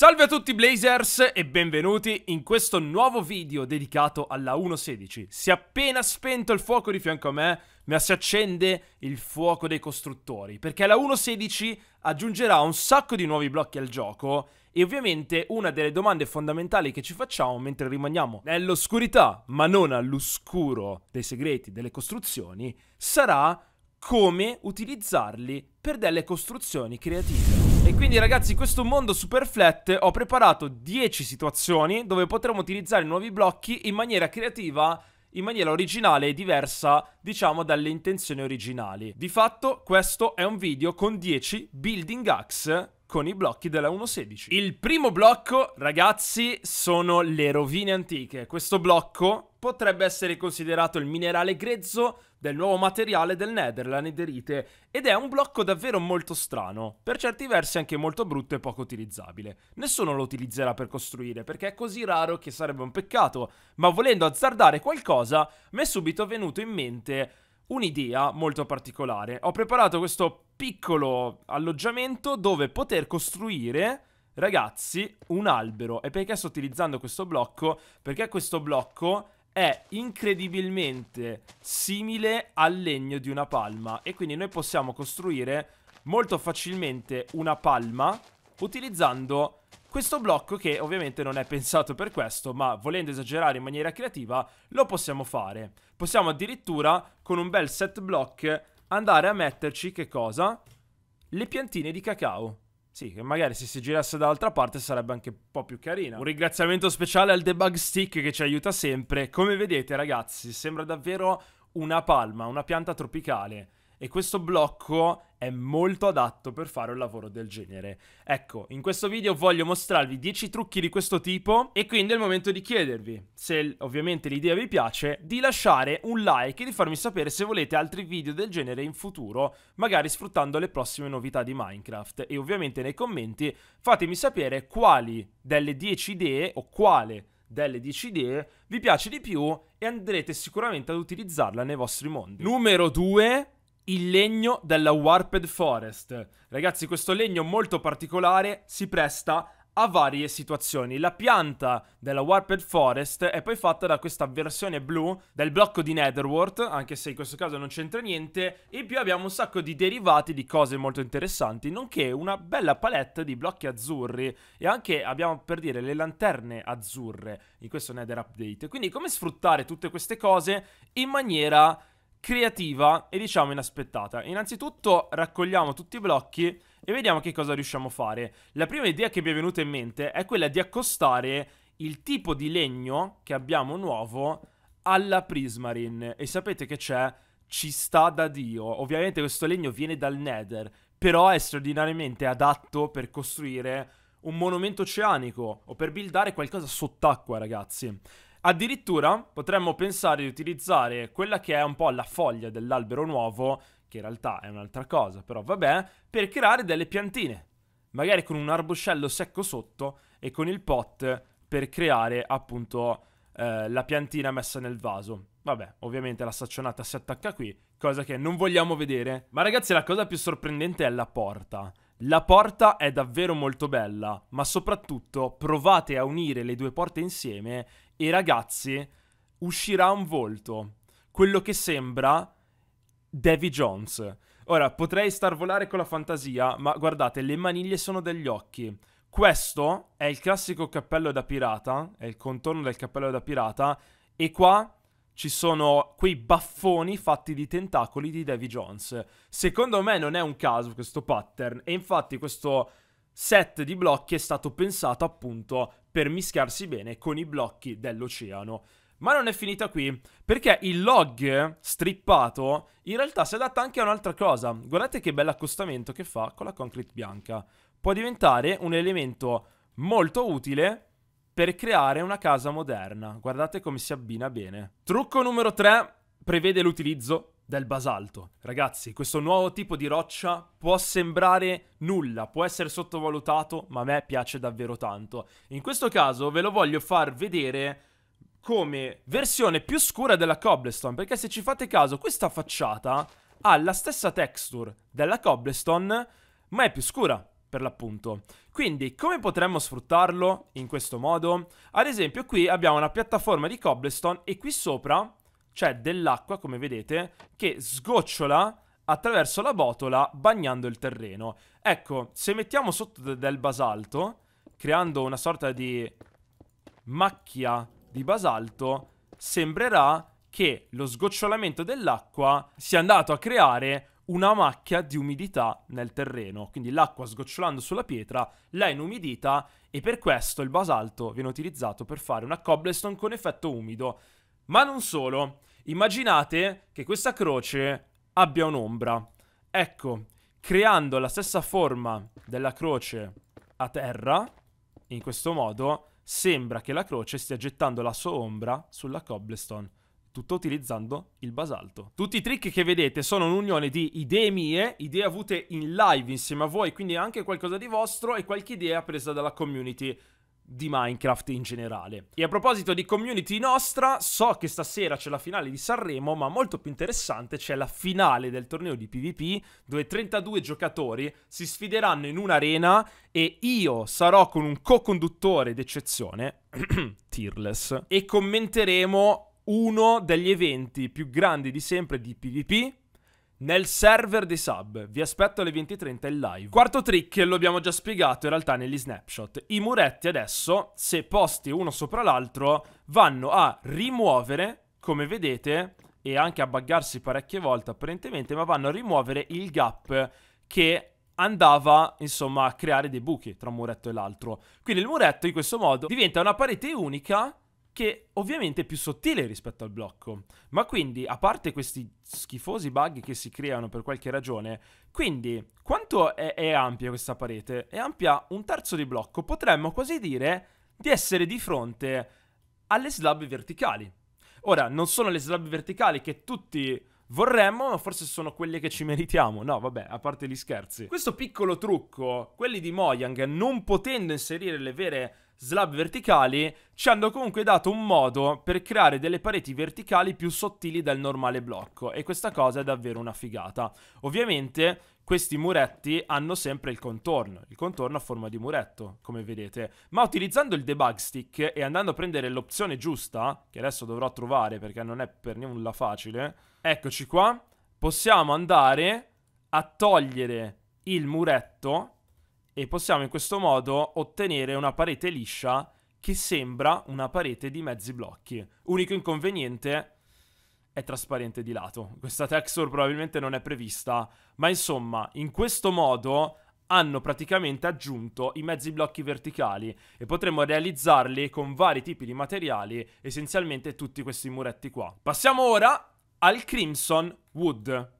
Salve a tutti Blazers e benvenuti in questo nuovo video dedicato alla 1.16. Si è appena spento il fuoco di fianco a me, ma si accende il fuoco dei costruttori, perché la 1.16 aggiungerà un sacco di nuovi blocchi al gioco e ovviamente una delle domande fondamentali che ci facciamo mentre rimaniamo nell'oscurità, ma non all'oscuro dei segreti delle costruzioni, sarà come utilizzarli per delle costruzioni creative. E quindi ragazzi, in questo mondo super flat ho preparato 10 situazioni dove potremo utilizzare nuovi blocchi in maniera creativa in maniera originale e diversa, diciamo, dalle intenzioni originali. Di fatto, questo è un video con 10 building hacks con i blocchi della 1.16. Il primo blocco, ragazzi, sono le rovine antiche. Questo blocco potrebbe essere considerato il minerale grezzo del nuovo materiale del Nether, la nederite, ed è un blocco davvero molto strano, per certi versi anche molto brutto e poco utilizzabile. Nessuno lo utilizzerà per costruire, perché è così raro che sarebbe un peccato, ma volendo azzardare qualcosa, mi è subito venuto in mente un'idea molto particolare. Ho preparato questo piccolo alloggiamento dove poter costruire, ragazzi, un albero. E perché sto utilizzando questo blocco? Perché questo blocco è incredibilmente simile al legno di una palma e quindi noi possiamo costruire molto facilmente una palma utilizzando questo blocco che ovviamente non è pensato per questo, ma volendo esagerare in maniera creativa lo possiamo fare. Possiamo addirittura con un bel set block andare a metterci che cosa? Le piantine di cacao. Sì, che magari se si girasse dall'altra parte sarebbe anche un po' più carina. Un ringraziamento speciale al debug stick che ci aiuta sempre. Come vedete ragazzi, sembra davvero una palma, una pianta tropicale. E questo blocco è molto adatto per fare un lavoro del genere. Ecco, in questo video voglio mostrarvi 10 trucchi di questo tipo e quindi è il momento di chiedervi, se ovviamente l'idea vi piace, di lasciare un like e di farmi sapere se volete altri video del genere in futuro, magari sfruttando le prossime novità di Minecraft e ovviamente nei commenti fatemi sapere quali delle 10 idee o quale delle 10 idee vi piace di più e andrete sicuramente ad utilizzarla nei vostri mondi. Numero 2 il legno della Warped Forest. Ragazzi, questo legno molto particolare si presta a varie situazioni. La pianta della Warped Forest è poi fatta da questa versione blu del blocco di Netherworth, anche se in questo caso non c'entra niente, in più abbiamo un sacco di derivati di cose molto interessanti, nonché una bella palette di blocchi azzurri e anche abbiamo per dire le lanterne azzurre in questo Nether Update. Quindi come sfruttare tutte queste cose in maniera creativa e diciamo inaspettata. Innanzitutto raccogliamo tutti i blocchi e vediamo che cosa riusciamo a fare. La prima idea che mi è venuta in mente è quella di accostare il tipo di legno che abbiamo nuovo alla Prismarine. e sapete che c'è ci sta da dio. Ovviamente questo legno viene dal Nether, però è straordinariamente adatto per costruire un monumento oceanico o per buildare qualcosa sott'acqua, ragazzi. Addirittura potremmo pensare di utilizzare quella che è un po' la foglia dell'albero nuovo, che in realtà è un'altra cosa, però vabbè, per creare delle piantine. Magari con un arboscello secco sotto e con il pot per creare appunto eh, la piantina messa nel vaso. Vabbè, ovviamente la staccionata si attacca qui, cosa che non vogliamo vedere. Ma ragazzi, la cosa più sorprendente è la porta. La porta è davvero molto bella, ma soprattutto provate a unire le due porte insieme e ragazzi, uscirà un volto. Quello che sembra Davy Jones. Ora, potrei star volare con la fantasia, ma guardate, le maniglie sono degli occhi. Questo è il classico cappello da pirata, è il contorno del cappello da pirata, e qua ci sono quei baffoni fatti di tentacoli di Davy Jones. Secondo me non è un caso questo pattern, e infatti questo set di blocchi è stato pensato appunto per mischiarsi bene con i blocchi dell'oceano. Ma non è finita qui, perché il log strippato in realtà si adatta anche a un'altra cosa. Guardate che bell'accostamento che fa con la concrete bianca. Può diventare un elemento molto utile per creare una casa moderna. Guardate come si abbina bene. Trucco numero 3 prevede l'utilizzo del basalto. Ragazzi, questo nuovo tipo di roccia può sembrare nulla, può essere sottovalutato, ma a me piace davvero tanto. In questo caso ve lo voglio far vedere come versione più scura della cobblestone, perché se ci fate caso questa facciata ha la stessa texture della cobblestone, ma è più scura per l'appunto. Quindi come potremmo sfruttarlo in questo modo? Ad esempio qui abbiamo una piattaforma di cobblestone e qui sopra cioè dell'acqua, come vedete, che sgocciola attraverso la botola bagnando il terreno. Ecco, se mettiamo sotto del basalto, creando una sorta di macchia di basalto, sembrerà che lo sgocciolamento dell'acqua sia andato a creare una macchia di umidità nel terreno. Quindi l'acqua sgocciolando sulla pietra l'ha inumidita e per questo il basalto viene utilizzato per fare una cobblestone con effetto umido. Ma non solo, Immaginate che questa croce abbia un'ombra. Ecco, creando la stessa forma della croce a terra, in questo modo, sembra che la croce stia gettando la sua ombra sulla cobblestone, tutto utilizzando il basalto. Tutti i trick che vedete sono un'unione di idee mie, idee avute in live insieme a voi, quindi anche qualcosa di vostro e qualche idea presa dalla community di Minecraft in generale. E a proposito di community nostra, so che stasera c'è la finale di Sanremo, ma molto più interessante c'è la finale del torneo di PvP, dove 32 giocatori si sfideranno in un'arena e io sarò con un co-conduttore d'eccezione, Tearless, e commenteremo uno degli eventi più grandi di sempre di PvP, nel server di sub. Vi aspetto alle 20.30 in live. Quarto trick, lo abbiamo già spiegato in realtà negli snapshot. I muretti adesso, se posti uno sopra l'altro, vanno a rimuovere, come vedete, e anche a buggarsi parecchie volte apparentemente, ma vanno a rimuovere il gap che andava insomma a creare dei buchi tra un muretto e l'altro. Quindi il muretto in questo modo diventa una parete unica che ovviamente è più sottile rispetto al blocco. Ma quindi, a parte questi schifosi bug che si creano per qualche ragione, quindi quanto è, è ampia questa parete? È ampia un terzo di blocco, potremmo quasi dire di essere di fronte alle slab verticali. Ora, non sono le slab verticali che tutti vorremmo, ma forse sono quelle che ci meritiamo. No, vabbè, a parte gli scherzi. Questo piccolo trucco, quelli di Mojang, non potendo inserire le vere slab verticali, ci hanno comunque dato un modo per creare delle pareti verticali più sottili del normale blocco e questa cosa è davvero una figata. Ovviamente questi muretti hanno sempre il contorno, il contorno a forma di muretto, come vedete. Ma utilizzando il debug stick e andando a prendere l'opzione giusta, che adesso dovrò trovare perché non è per nulla facile, eccoci qua, possiamo andare a togliere il muretto e possiamo in questo modo ottenere una parete liscia che sembra una parete di mezzi blocchi. Unico inconveniente è trasparente di lato. Questa texture probabilmente non è prevista, ma insomma, in questo modo hanno praticamente aggiunto i mezzi blocchi verticali e potremmo realizzarli con vari tipi di materiali, essenzialmente tutti questi muretti qua. Passiamo ora al Crimson Wood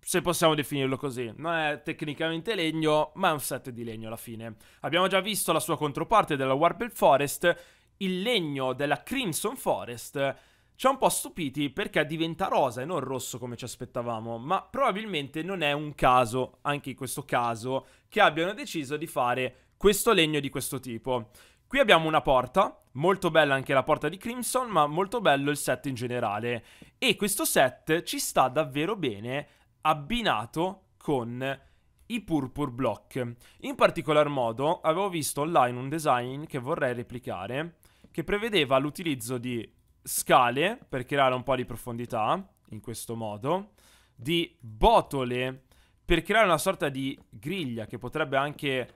se possiamo definirlo così. Non è tecnicamente legno, ma è un set di legno alla fine. Abbiamo già visto la sua controparte della Warped Forest, il legno della Crimson Forest. Ci ha un po' stupiti perché diventa rosa e non rosso come ci aspettavamo, ma probabilmente non è un caso, anche in questo caso, che abbiano deciso di fare questo legno di questo tipo. Qui abbiamo una porta, molto bella anche la porta di Crimson, ma molto bello il set in generale. E questo set ci sta davvero bene abbinato con i purpur block. In particolar modo avevo visto online un design che vorrei replicare che prevedeva l'utilizzo di scale per creare un po' di profondità, in questo modo, di botole per creare una sorta di griglia che potrebbe anche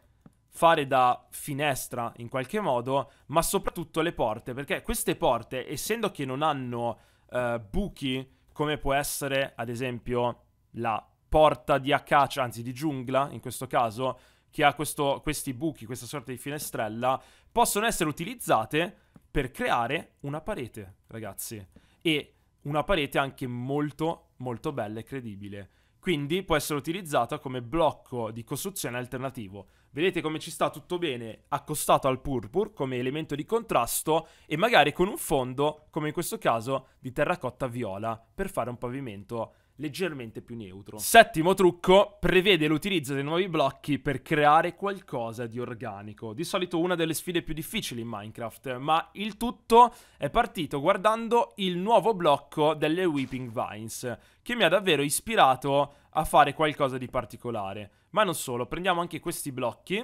fare da finestra in qualche modo, ma soprattutto le porte, perché queste porte, essendo che non hanno uh, buchi come può essere ad esempio la porta di acacia, anzi di giungla in questo caso, che ha questo, questi buchi, questa sorta di finestrella, possono essere utilizzate per creare una parete, ragazzi. E una parete anche molto, molto bella e credibile. Quindi può essere utilizzata come blocco di costruzione alternativo. Vedete come ci sta tutto bene accostato al purpur come elemento di contrasto e magari con un fondo, come in questo caso, di terracotta viola per fare un pavimento leggermente più neutro. Settimo trucco prevede l'utilizzo dei nuovi blocchi per creare qualcosa di organico. Di solito una delle sfide più difficili in Minecraft, ma il tutto è partito guardando il nuovo blocco delle Weeping Vines, che mi ha davvero ispirato a fare qualcosa di particolare. Ma non solo, prendiamo anche questi blocchi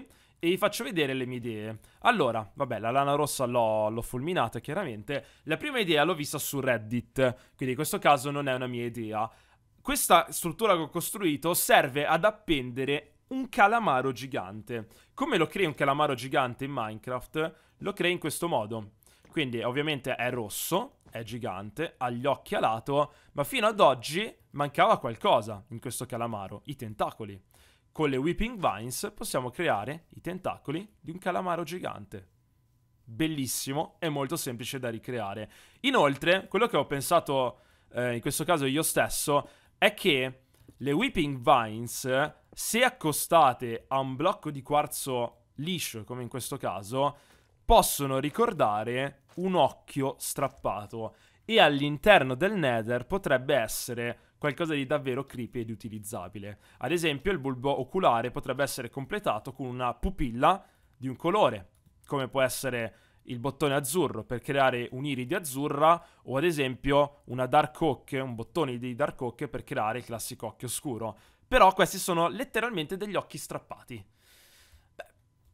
e vi faccio vedere le mie idee. Allora, vabbè, la lana rossa l'ho, fulminata chiaramente. La prima idea l'ho vista su Reddit, quindi in questo caso non è una mia idea. Questa struttura che ho costruito serve ad appendere un calamaro gigante. Come lo crei un calamaro gigante in Minecraft? Lo crei in questo modo. Quindi ovviamente è rosso, è gigante, ha gli occhi a lato, ma fino ad oggi mancava qualcosa in questo calamaro, i tentacoli. Con le Weeping Vines possiamo creare i tentacoli di un calamaro gigante. Bellissimo e molto semplice da ricreare. Inoltre, quello che ho pensato eh, in questo caso io stesso è che le Weeping Vines, se accostate a un blocco di quarzo liscio, come in questo caso, possono ricordare un occhio strappato e all'interno del Nether potrebbe essere qualcosa di davvero creepy ed utilizzabile. Ad esempio, il bulbo oculare potrebbe essere completato con una pupilla di un colore, come può essere il bottone azzurro per creare un'iride azzurra o ad esempio una dark oak, un bottone di dark oak per creare il classico occhio scuro. Però questi sono letteralmente degli occhi strappati.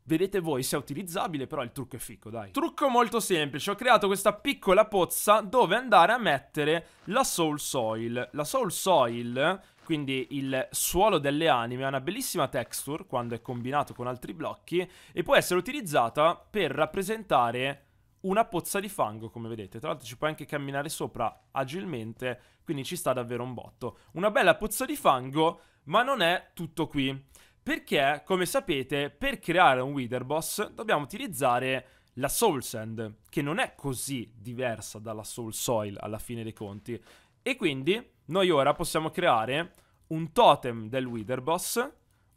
vedete voi se è utilizzabile, però il trucco è fico, dai. Trucco molto semplice, ho creato questa piccola pozza dove andare a mettere la soul soil. La soul soil quindi il suolo delle anime ha una bellissima texture quando è combinato con altri blocchi e può essere utilizzata per rappresentare una pozza di fango, come vedete. Tra l'altro ci puoi anche camminare sopra agilmente, quindi ci sta davvero un botto. Una bella pozza di fango, ma non è tutto qui. Perché, come sapete, per creare un Wither Boss dobbiamo utilizzare la Soul Sand, che non è così diversa dalla Soul Soil alla fine dei conti. E quindi noi ora possiamo creare un totem del Wither Boss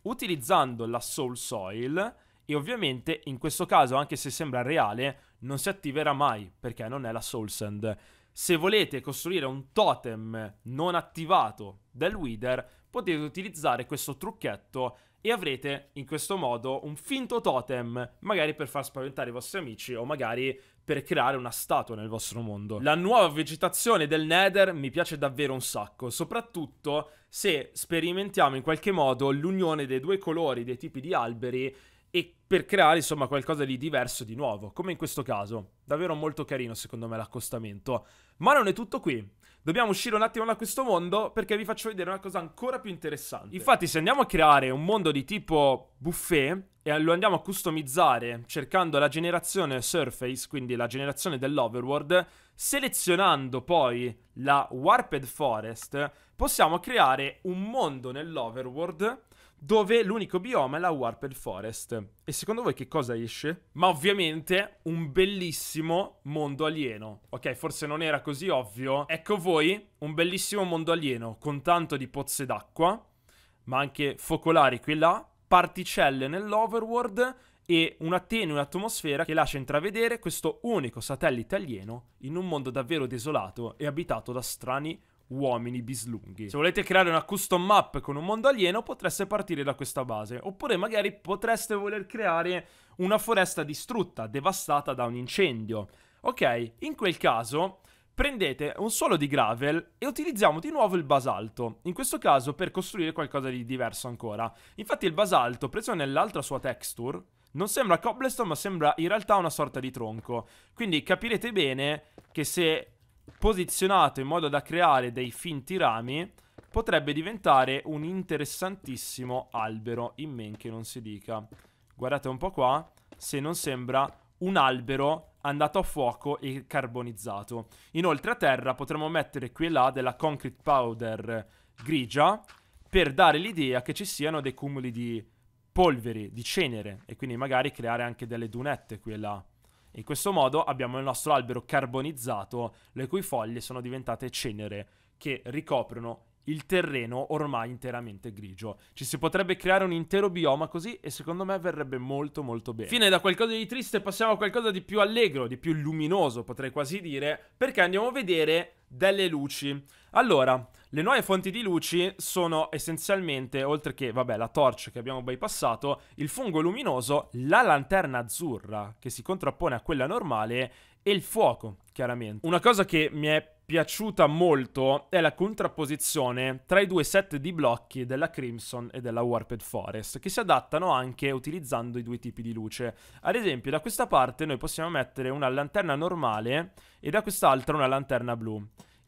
utilizzando la Soul Soil e ovviamente in questo caso anche se sembra reale non si attiverà mai perché non è la Soul Sand. Se volete costruire un totem non attivato del Wither potete utilizzare questo trucchetto e avrete in questo modo un finto totem, magari per far spaventare i vostri amici o magari per creare una statua nel vostro mondo. La nuova vegetazione del Nether mi piace davvero un sacco, soprattutto se sperimentiamo in qualche modo l'unione dei due colori, dei tipi di alberi e per creare insomma qualcosa di diverso di nuovo, come in questo caso. Davvero molto carino secondo me l'accostamento. Ma non è tutto qui. Dobbiamo uscire un attimo da questo mondo perché vi faccio vedere una cosa ancora più interessante. Infatti, se andiamo a creare un mondo di tipo buffet e lo andiamo a customizzare cercando la generazione surface, quindi la generazione dell'overworld, selezionando poi la warped forest, possiamo creare un mondo nell'overworld dove l'unico bioma è la Warped Forest. E secondo voi che cosa esce? Ma ovviamente un bellissimo mondo alieno. Ok, forse non era così ovvio. Ecco voi un bellissimo mondo alieno con tanto di pozze d'acqua, ma anche focolari qui e là, particelle nell'overworld e una tenue atmosfera che lascia intravedere questo unico satellite alieno in un mondo davvero desolato e abitato da strani uomini bislunghi. Se volete creare una custom map con un mondo alieno potreste partire da questa base, oppure magari potreste voler creare una foresta distrutta, devastata da un incendio. Ok, in quel caso prendete un suolo di gravel e utilizziamo di nuovo il basalto, in questo caso per costruire qualcosa di diverso ancora. Infatti il basalto, preso nell'altra sua texture, non sembra cobblestone ma sembra in realtà una sorta di tronco. Quindi capirete bene che se posizionato in modo da creare dei finti rami, potrebbe diventare un interessantissimo albero, in men che non si dica. Guardate un po' qua, se non sembra un albero andato a fuoco e carbonizzato. Inoltre a terra potremmo mettere qui e là della concrete powder grigia per dare l'idea che ci siano dei cumuli di polveri, di cenere e quindi magari creare anche delle dunette qui e là. In questo modo abbiamo il nostro albero carbonizzato, le cui foglie sono diventate cenere, che ricoprono il terreno ormai interamente grigio. Ci si potrebbe creare un intero bioma così e secondo me verrebbe molto molto bene. Fine da qualcosa di triste passiamo a qualcosa di più allegro, di più luminoso potrei quasi dire, perché andiamo a vedere delle luci. Allora, le nuove fonti di luci sono essenzialmente, oltre che, vabbè, la torcia che abbiamo bypassato, il fungo luminoso, la lanterna azzurra che si contrappone a quella normale e il fuoco, chiaramente. Una cosa che mi è piaciuta molto è la contrapposizione tra i due set di blocchi della Crimson e della Warped Forest, che si adattano anche utilizzando i due tipi di luce. Ad esempio, da questa parte noi possiamo mettere una lanterna normale e da quest'altra una lanterna blu.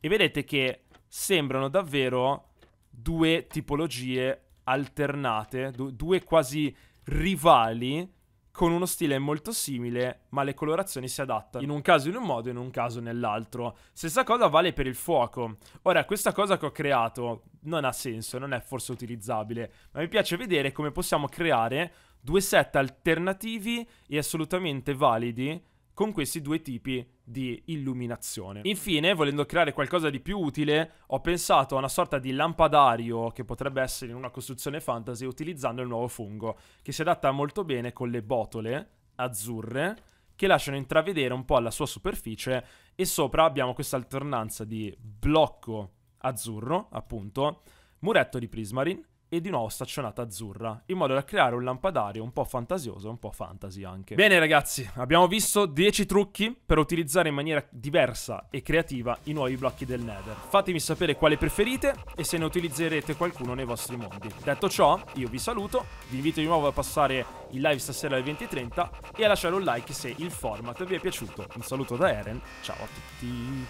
E vedete che sembrano davvero due tipologie alternate, du- due quasi rivali con uno stile molto simile, ma le colorazioni si adattano in un caso in un modo e in un caso nell'altro. Stessa cosa vale per il fuoco. Ora, questa cosa che ho creato non ha senso, non è forse utilizzabile, ma mi piace vedere come possiamo creare due set alternativi e assolutamente validi con questi due tipi di illuminazione. Infine, volendo creare qualcosa di più utile, ho pensato a una sorta di lampadario che potrebbe essere in una costruzione fantasy utilizzando il nuovo fungo, che si adatta molto bene con le botole azzurre che lasciano intravedere un po' la sua superficie e sopra abbiamo questa alternanza di blocco azzurro, appunto, muretto di prismarine e di nuovo staccionata azzurra, in modo da creare un lampadario un po' fantasioso, un po' fantasy anche. Bene ragazzi, abbiamo visto 10 trucchi per utilizzare in maniera diversa e creativa i nuovi blocchi del Nether. Fatemi sapere quale preferite e se ne utilizzerete qualcuno nei vostri mondi. Detto ciò, io vi saluto, vi invito di nuovo a passare il live stasera alle 20.30 e a lasciare un like se il format vi è piaciuto. Un saluto da Eren, ciao a tutti!